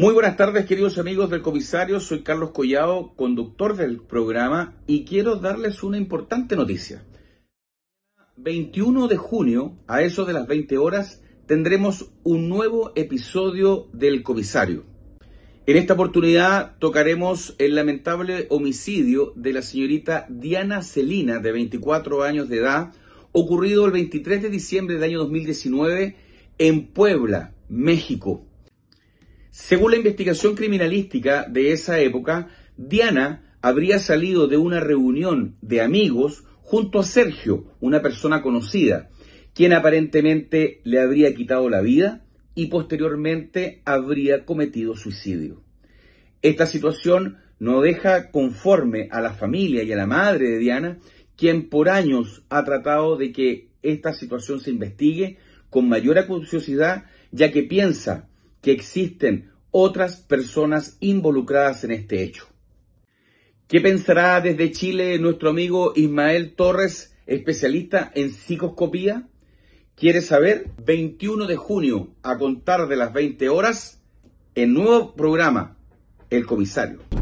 Muy buenas tardes, queridos amigos del comisario. Soy Carlos Collado, conductor del programa, y quiero darles una importante noticia. 21 de junio, a eso de las 20 horas, tendremos un nuevo episodio del comisario. En esta oportunidad tocaremos el lamentable homicidio de la señorita Diana Celina, de 24 años de edad, ocurrido el 23 de diciembre del año 2019 en Puebla, México. Según la investigación criminalística de esa época, Diana habría salido de una reunión de amigos junto a Sergio, una persona conocida, quien aparentemente le habría quitado la vida y posteriormente habría cometido suicidio. Esta situación no deja conforme a la familia y a la madre de Diana, quien por años ha tratado de que esta situación se investigue con mayor acuciosidad, ya que piensa que existen otras personas involucradas en este hecho. ¿Qué pensará desde Chile nuestro amigo Ismael Torres, especialista en psicoscopía? ¿Quiere saber? 21 de junio, a contar de las 20 horas, el nuevo programa, El Comisario.